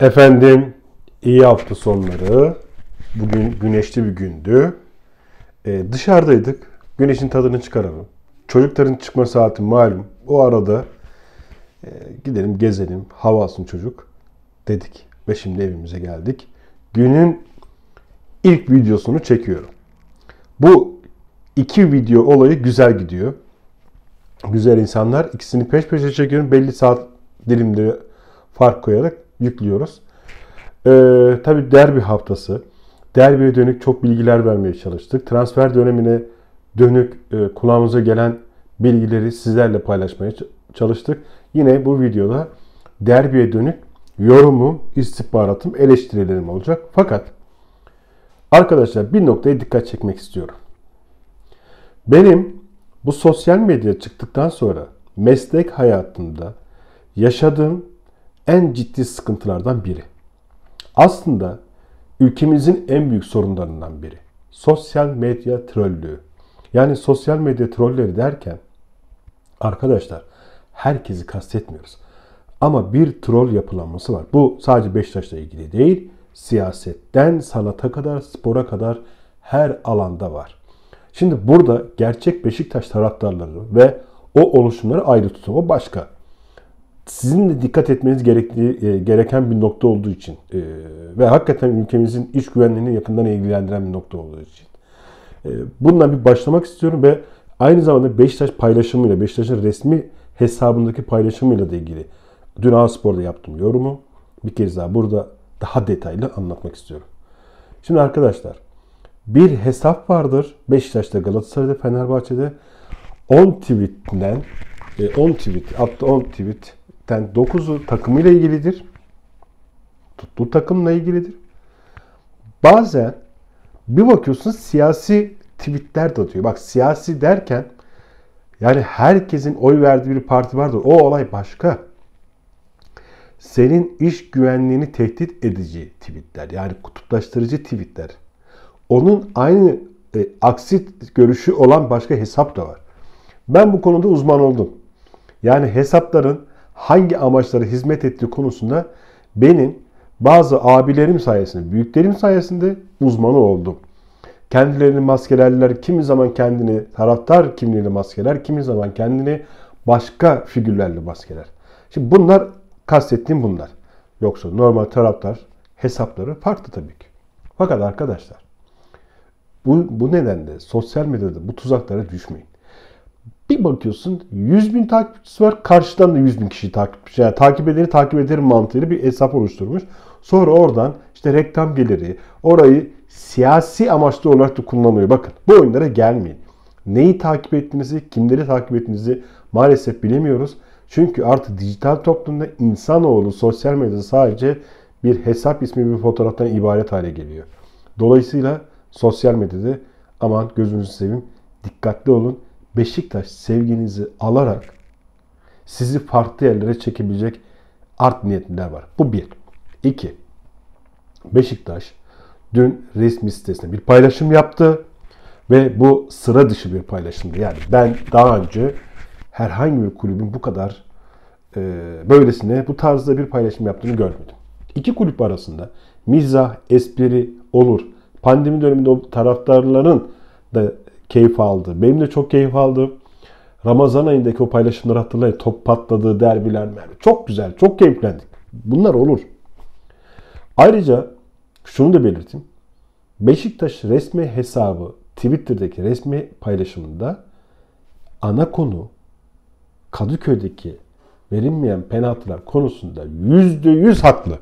Efendim iyi hafta sonları. Bugün güneşli bir gündü. Ee, dışarıdaydık. Güneşin tadını çıkaralım. Çocukların çıkma saati malum. O arada e, gidelim gezelim. Hava alsın çocuk dedik. Ve şimdi evimize geldik. Günün ilk videosunu çekiyorum. Bu iki video olayı güzel gidiyor. Güzel insanlar. ikisini peş peşe çekiyorum. Belli saat dilimleri fark koyarak yüklüyoruz. Ee, tabii derbi haftası. Derbiye dönük çok bilgiler vermeye çalıştık. Transfer dönemine dönük e, kulağımıza gelen bilgileri sizlerle paylaşmaya çalıştık. Yine bu videoda derbiye dönük yorumum, istihbaratım, eleştirilerim olacak. Fakat arkadaşlar bir noktaya dikkat çekmek istiyorum. Benim bu sosyal medya çıktıktan sonra meslek hayatımda yaşadığım en ciddi sıkıntılardan biri. Aslında ülkemizin en büyük sorunlarından biri. Sosyal medya trollüğü. Yani sosyal medya trolleri derken arkadaşlar herkesi kastetmiyoruz. Ama bir troll yapılanması var. Bu sadece Beşiktaş'la ilgili değil. Siyasetten sanata kadar, spora kadar her alanda var. Şimdi burada gerçek Beşiktaş taraftarları ve o oluşumları ayrı tutma başka sizin de dikkat etmeniz gerekli, e, gereken bir nokta olduğu için e, ve hakikaten ülkemizin iç güvenliğini yakından ilgilendiren bir nokta olduğu için. E, bundan bir başlamak istiyorum ve aynı zamanda Beşiktaş paylaşımıyla, Beşiktaş'ın resmi hesabındaki paylaşımıyla da ilgili dün A Spor'da yaptığım yorumu bir kez daha burada daha detaylı anlatmak istiyorum. Şimdi arkadaşlar bir hesap vardır Beşiktaş'ta, Galatasaray'da, Fenerbahçe'de 10 tweetinden 10 e, tweet, hatta 10 tweet 9'u takımıyla ilgilidir. Tuttuğu takımla ilgilidir. Bazen bir bakıyorsun siyasi tweetler de atıyor. Bak siyasi derken yani herkesin oy verdiği bir parti vardır. O olay başka. Senin iş güvenliğini tehdit edici tweetler. Yani kutuplaştırıcı tweetler. Onun aynı e, aksi görüşü olan başka hesap da var. Ben bu konuda uzman oldum. Yani hesapların hangi amaçlara hizmet ettiği konusunda benim bazı abilerim sayesinde, büyüklerim sayesinde uzmanı oldum. Kendilerini maskelerler, kimi zaman kendini taraftar kimliğiyle maskeler, kimi zaman kendini başka figürlerle maskeler. Şimdi bunlar kastettiğim bunlar. Yoksa normal taraftar hesapları farklı tabii ki. Fakat arkadaşlar bu, bu nedenle sosyal medyada bu tuzaklara düşmeyin. Bir bakıyorsun 100 bin takipçisi var. Karşıdan da 100 bin kişi takipçi. Yani takip edeni takip ederim mantığıyla bir hesap oluşturmuş. Sonra oradan işte reklam geliri, orayı siyasi amaçlı olarak da kullanıyor. Bakın bu oyunlara gelmeyin. Neyi takip ettiğinizi, kimleri takip ettiğinizi maalesef bilemiyoruz. Çünkü artık dijital toplumda insanoğlu sosyal medyada sadece bir hesap ismi bir fotoğraftan ibaret hale geliyor. Dolayısıyla sosyal medyada aman gözünüzü seveyim dikkatli olun Beşiktaş sevginizi alarak sizi farklı yerlere çekebilecek art niyetler var. Bu bir. İki. Beşiktaş dün resmi sitesine bir paylaşım yaptı ve bu sıra dışı bir paylaşımdı. Yani ben daha önce herhangi bir kulübün bu kadar e, böylesine bu tarzda bir paylaşım yaptığını görmedim. İki kulüp arasında mizah, espri olur. Pandemi döneminde o taraftarların da keyif aldı. Benim de çok keyif aldım. Ramazan ayındaki o paylaşımları hatırlayın. Top patladığı derbiler. Yani çok güzel, çok keyiflendik. Bunlar olur. Ayrıca şunu da belirteyim. Beşiktaş resmi hesabı Twitter'daki resmi paylaşımında ana konu Kadıköy'deki verilmeyen penaltılar konusunda yüzde yüz haklı.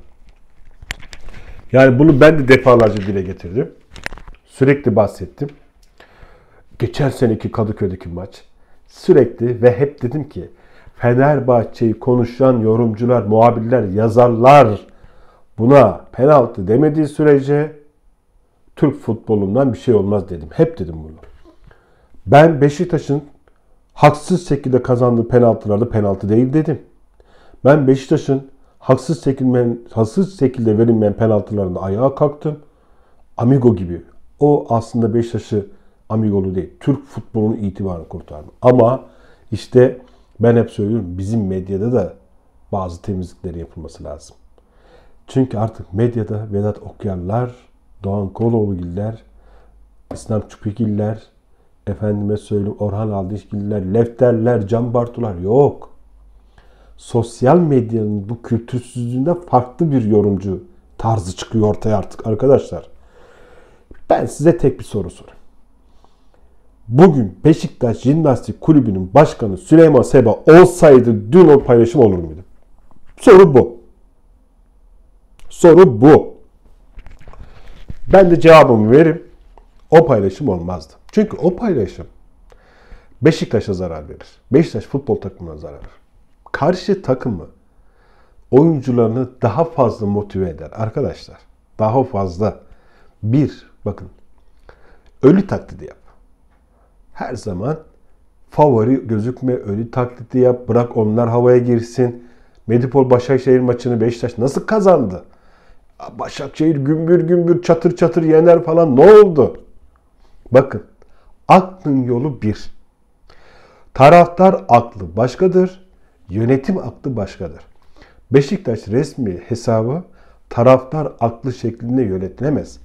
Yani bunu ben de defalarca dile getirdim. Sürekli bahsettim geçen seneki Kadıköy'deki maç sürekli ve hep dedim ki Fenerbahçe'yi konuşan yorumcular, muhabirler, yazarlar buna penaltı demediği sürece Türk futbolundan bir şey olmaz dedim. Hep dedim bunu. Ben Beşiktaş'ın haksız şekilde kazandığı penaltılarda penaltı değil dedim. Ben Beşiktaş'ın haksız çekilmeyen, haksız şekilde verilmeyen penaltılarında ayağa kalktım. Amigo gibi. O aslında Beşiktaş'ı amigolu değil. Türk futbolunun itibarını kurtardı. Ama işte ben hep söylüyorum bizim medyada da bazı temizliklerin yapılması lazım. Çünkü artık medyada Vedat Okyarlar, Doğan Koloğlu'giller, İslam Çupikiller, efendime söyleyeyim Orhan Aldışgiller, Lefterler, Can Bartular yok. Sosyal medyanın bu kültürsüzlüğünde farklı bir yorumcu tarzı çıkıyor ortaya artık arkadaşlar. Ben size tek bir soru sorayım bugün Beşiktaş Jimnastik Kulübü'nün başkanı Süleyman Seba olsaydı dün o paylaşım olur muydu? Soru bu. Soru bu. Ben de cevabımı verip o paylaşım olmazdı. Çünkü o paylaşım Beşiktaş'a zarar verir. Beşiktaş futbol takımına zarar verir. Karşı takımı oyuncularını daha fazla motive eder arkadaşlar. Daha fazla. Bir, bakın ölü taklidi yap her zaman favori gözükme, ölü taklidi yap, bırak onlar havaya girsin. Medipol Başakşehir maçını Beşiktaş nasıl kazandı? Başakşehir gümbür gümbür çatır çatır yener falan ne oldu? Bakın aklın yolu bir. Taraftar aklı başkadır, yönetim aklı başkadır. Beşiktaş resmi hesabı taraftar aklı şeklinde yönetilemez.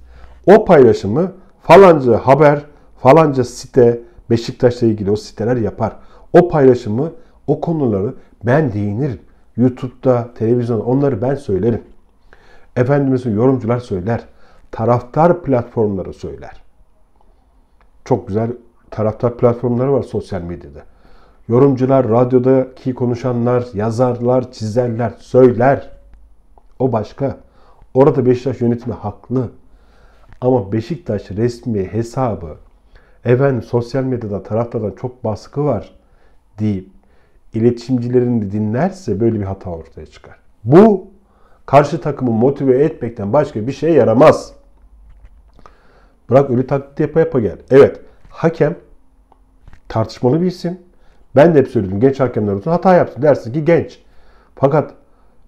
O paylaşımı falanca haber, falanca site, Beşiktaş'la ilgili o siteler yapar. O paylaşımı, o konuları ben değinirim. YouTube'da, televizyonda onları ben söylerim. Efendimizin yorumcular söyler. Taraftar platformları söyler. Çok güzel taraftar platformları var sosyal medyada. Yorumcular, radyodaki konuşanlar, yazarlar, çizerler söyler. O başka. Orada Beşiktaş yönetimi haklı. Ama Beşiktaş resmi hesabı efendim sosyal medyada taraftardan çok baskı var deyip iletişimcilerini dinlerse böyle bir hata ortaya çıkar. Bu karşı takımı motive etmekten başka bir şeye yaramaz. Bırak ölü taklit yapa yapa gel. Evet hakem tartışmalı bir isim. Ben de hep söyledim genç hakemler olsun hata yapsın dersin ki genç. Fakat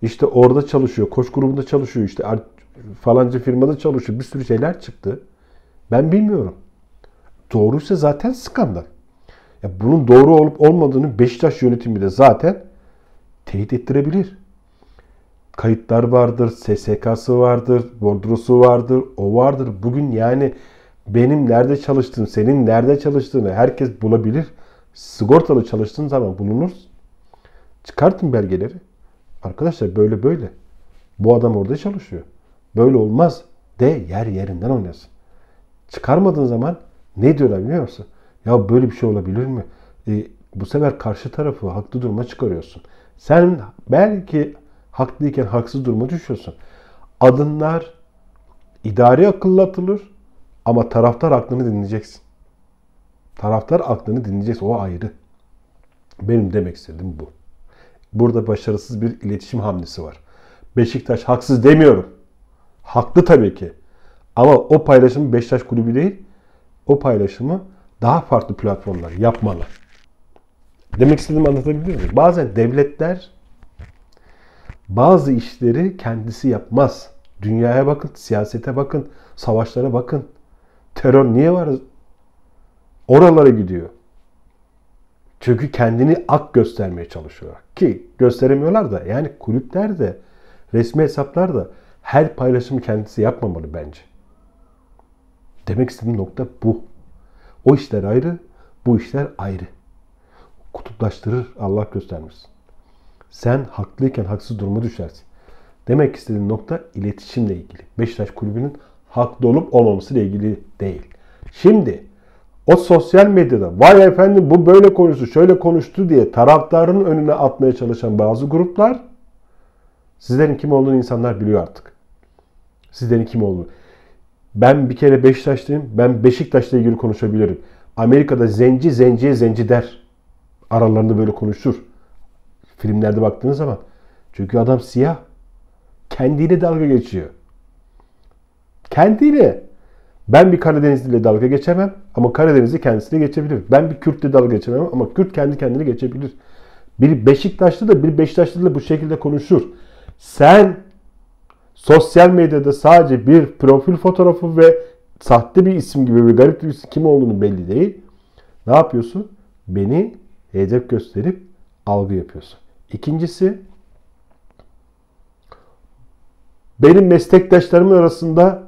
işte orada çalışıyor, koç grubunda çalışıyor, işte falanca firmada çalışıyor bir sürü şeyler çıktı. Ben bilmiyorum doğruysa zaten skandal. Ya bunun doğru olup olmadığını Beşiktaş yönetimi de zaten teyit ettirebilir. Kayıtlar vardır, SSK'sı vardır, bordrosu vardır, o vardır. Bugün yani benim nerede çalıştığım, senin nerede çalıştığını herkes bulabilir. Sigortalı çalıştığın zaman bulunur. Çıkartın belgeleri. Arkadaşlar böyle böyle. Bu adam orada çalışıyor. Böyle olmaz de yer yerinden oynasın. Çıkarmadığın zaman ne diyorlar biliyor musun? Ya böyle bir şey olabilir mi? E, bu sefer karşı tarafı haklı duruma çıkarıyorsun. Sen belki haklıyken haksız duruma düşüyorsun. Adınlar idari akılla atılır ama taraftar aklını dinleyeceksin. Taraftar aklını dinleyeceksin. O ayrı. Benim demek istediğim bu. Burada başarısız bir iletişim hamlesi var. Beşiktaş haksız demiyorum. Haklı tabii ki. Ama o paylaşım Beşiktaş kulübü değil, o paylaşımı daha farklı platformlar yapmalı. Demek istediğimi anlatabiliyor muyum? Bazen devletler bazı işleri kendisi yapmaz. Dünyaya bakın, siyasete bakın, savaşlara bakın. Terör niye var? Oralara gidiyor. Çünkü kendini ak göstermeye çalışıyor. Ki gösteremiyorlar da yani kulüpler de resmi hesaplar da her paylaşımı kendisi yapmamalı bence. Demek istediğim nokta bu. O işler ayrı, bu işler ayrı. Kutuplaştırır Allah göstermesin. Sen haklıyken haksız duruma düşersin. Demek istediğim nokta iletişimle ilgili. Beşiktaş kulübünün haklı olup olmaması ile ilgili değil. Şimdi o sosyal medyada vay efendim bu böyle konuştu şöyle konuştu diye taraftarın önüne atmaya çalışan bazı gruplar sizlerin kim olduğunu insanlar biliyor artık. Sizlerin kim olduğunu. Ben bir kere Beşiktaşlıyım. Ben Beşiktaş'la ilgili konuşabilirim. Amerika'da zenci zenciye zenci der. Aralarında böyle konuşur. Filmlerde baktığınız zaman. Çünkü adam siyah. Kendiyle dalga geçiyor. Kendiyle. Ben bir Karadenizli ile dalga geçemem ama Karadenizli kendisine geçebilir. Ben bir Kürt ile dalga geçemem ama Kürt kendi kendine geçebilir. Bir Beşiktaşlı da bir Beşiktaşlı da bu şekilde konuşur. Sen sosyal medyada sadece bir profil fotoğrafı ve sahte bir isim gibi bir garip bir isim kim olduğunu belli değil. Ne yapıyorsun? Beni hedef gösterip algı yapıyorsun. İkincisi benim meslektaşlarımın arasında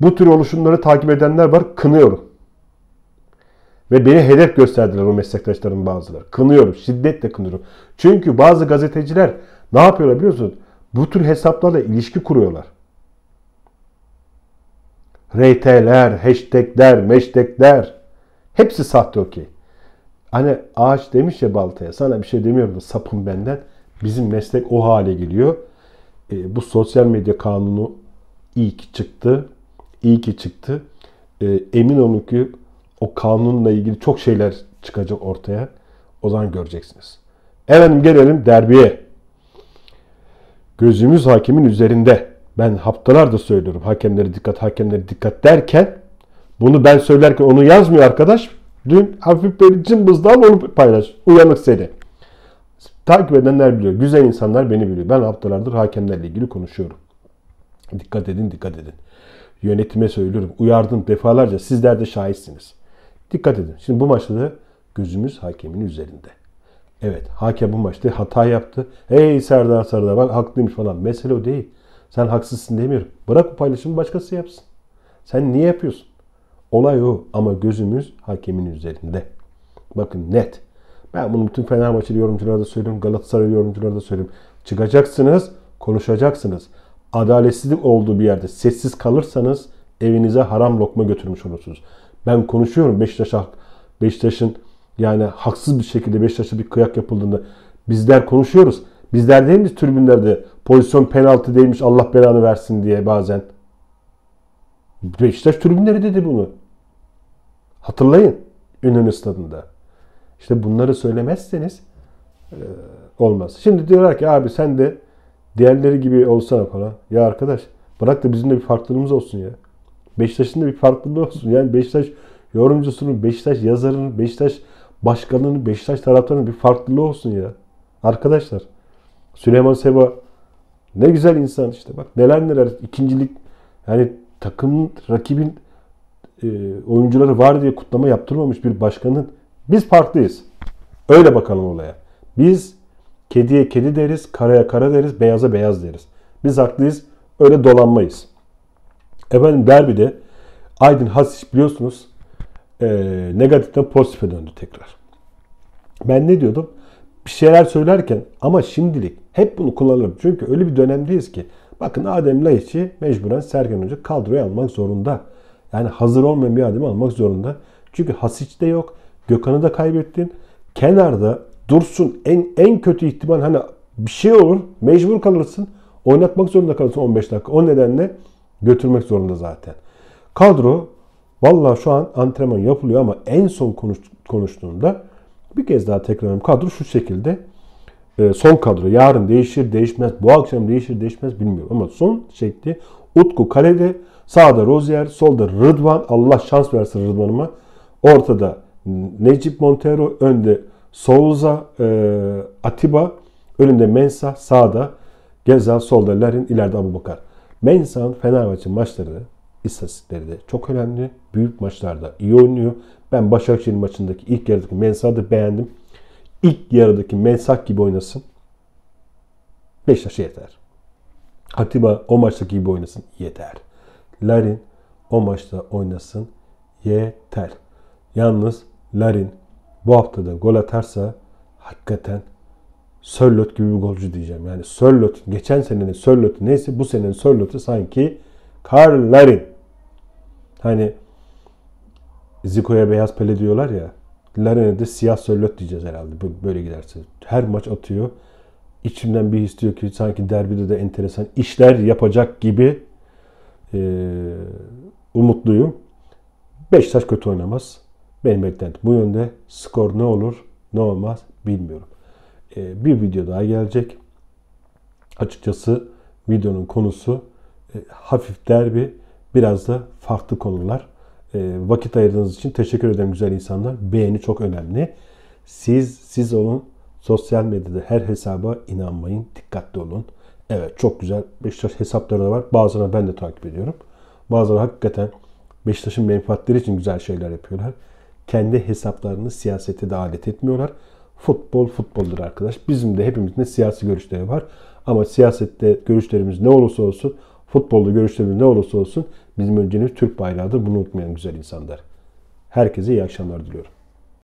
bu tür oluşumları takip edenler var. Kınıyorum. Ve beni hedef gösterdiler o meslektaşlarımın bazıları. Kınıyorum. Şiddetle kınıyorum. Çünkü bazı gazeteciler ne yapıyorlar biliyorsun? bu tür hesaplarla ilişki kuruyorlar. RT'ler, hashtag'ler, meştekler hepsi sahte okey. Hani ağaç demiş ya baltaya sana bir şey demiyorum da sapın benden. Bizim meslek o hale geliyor. E, bu sosyal medya kanunu iyi ki çıktı. İyi ki çıktı. E, emin olun ki o kanunla ilgili çok şeyler çıkacak ortaya. O zaman göreceksiniz. Efendim gelelim derbiye. Gözümüz hakemin üzerinde. Ben haftalarda söylüyorum hakemlere dikkat, hakemlere dikkat derken bunu ben söylerken onu yazmıyor arkadaş. Dün hafif böyle cımbızdı ama onu paylaş. Uyanık seni. Takip edenler biliyor. Güzel insanlar beni biliyor. Ben haftalardır hakemlerle ilgili konuşuyorum. Dikkat edin, dikkat edin. Yönetime söylüyorum. Uyardım defalarca. Sizler de şahitsiniz. Dikkat edin. Şimdi bu maçta da gözümüz hakemin üzerinde. Evet hakem bu maçta hata yaptı. Hey Serdar Serdar bak haklıymış falan. Mesele o değil. Sen haksızsın demiyorum. Bırak bu paylaşımı başkası yapsın. Sen niye yapıyorsun? Olay o ama gözümüz hakemin üzerinde. Bakın net. Ben bunu bütün Fenerbahçeli yorumculara da söylüyorum. Galatasaray yorumculara da söylüyorum. Çıkacaksınız, konuşacaksınız. Adaletsizlik olduğu bir yerde sessiz kalırsanız evinize haram lokma götürmüş olursunuz. Ben konuşuyorum Beşiktaş Beşiktaş'ın yani haksız bir şekilde Beşiktaş'a bir kıyak yapıldığında bizler konuşuyoruz. Bizler değil miyiz tribünlerde? Pozisyon penaltı değilmiş Allah belanı versin diye bazen. Beşiktaş tribünleri dedi bunu. Hatırlayın Ünlü stadında. İşte bunları söylemezseniz e, olmaz. Şimdi diyorlar ki abi sen de diğerleri gibi olsana falan. Ya arkadaş bırak da bizim de bir farklılığımız olsun ya. Beşiktaş'ın da bir farklılığı olsun. Yani Beşiktaş yorumcusunun, Beşiktaş yazarının, Beşiktaş başkanının Beşiktaş taraftarının bir farklılığı olsun ya. Arkadaşlar Süleyman Seba ne güzel insan işte bak neler neler ikincilik yani takım rakibin e, oyuncuları var diye kutlama yaptırmamış bir başkanın biz farklıyız. Öyle bakalım olaya. Biz kediye kedi deriz, karaya kara deriz, beyaza beyaz deriz. Biz haklıyız. Öyle dolanmayız. Efendim derbide Aydın Hasiç biliyorsunuz e, ee, negatiften pozitife döndü tekrar. Ben ne diyordum? Bir şeyler söylerken ama şimdilik hep bunu kullanırım. Çünkü öyle bir dönemdeyiz ki bakın Adem Laiç'i mecburen Sergen Hoca kadroya almak zorunda. Yani hazır olmayan bir Adem'i almak zorunda. Çünkü Hasic de yok. Gökhan'ı da kaybettin. Kenarda dursun en en kötü ihtimal hani bir şey olur mecbur kalırsın. Oynatmak zorunda kalırsın 15 dakika. O nedenle götürmek zorunda zaten. Kadro Vallahi şu an antrenman yapılıyor ama en son konuştuğumda bir kez daha tekrarım kadro şu şekilde. Ee, son kadro yarın değişir değişmez, bu akşam değişir değişmez bilmiyorum ama son şekli Utku kalede, sağda Rozier, solda Rıdvan. Allah şans versin Rıdvan'ıma. Ortada Necip Montero, önde Souza, e, Atiba, önünde Mensah, sağda Geza, solda Larin, ileride Abubakar. Mensah'ın Fenerbahçe maçları istatistikleri de çok önemli büyük maçlarda iyi oynuyor. Ben Başakşehir maçındaki ilk yarıdaki Mensah'ı da beğendim. İlk yarıdaki Mensah gibi oynasın. Beşiktaş'a yeter. Hatiba o maçtaki gibi oynasın yeter. Larin o maçta oynasın yeter. Yalnız Larin bu haftada gol atarsa hakikaten Sörlot gibi bir golcü diyeceğim. Yani Sörlot, geçen senenin Sörlot'u neyse bu senenin Sörlot'u sanki Karl Larin. Hani Zico'ya beyaz pele diyorlar ya. Larin'e de siyah söllöt diyeceğiz herhalde böyle giderse. Her maç atıyor. İçimden bir his diyor ki sanki derbide de enteresan işler yapacak gibi e, umutluyum. Beşiktaş kötü oynamaz. Benim beklentim bu yönde. Skor ne olur ne olmaz bilmiyorum. E, bir video daha gelecek. Açıkçası videonun konusu e, hafif derbi biraz da farklı konular. Ee, vakit ayırdığınız için teşekkür ederim güzel insanlar. Beğeni çok önemli. Siz siz olun. Sosyal medyada her hesaba inanmayın. Dikkatli olun. Evet çok güzel Beşiktaş hesapları da var. Bazılarını ben de takip ediyorum. Bazıları hakikaten Beşiktaş'ın menfaatleri için güzel şeyler yapıyorlar. Kendi hesaplarını siyasete de alet etmiyorlar. Futbol futboldur arkadaş. Bizim de hepimizin de siyasi görüşleri var. Ama siyasette görüşlerimiz ne olursa olsun, futbolda görüşlerimiz ne olursa olsun Bizim önceliğimiz Türk bayrağıdır. Bunu unutmayan güzel insanlar. Herkese iyi akşamlar diliyorum.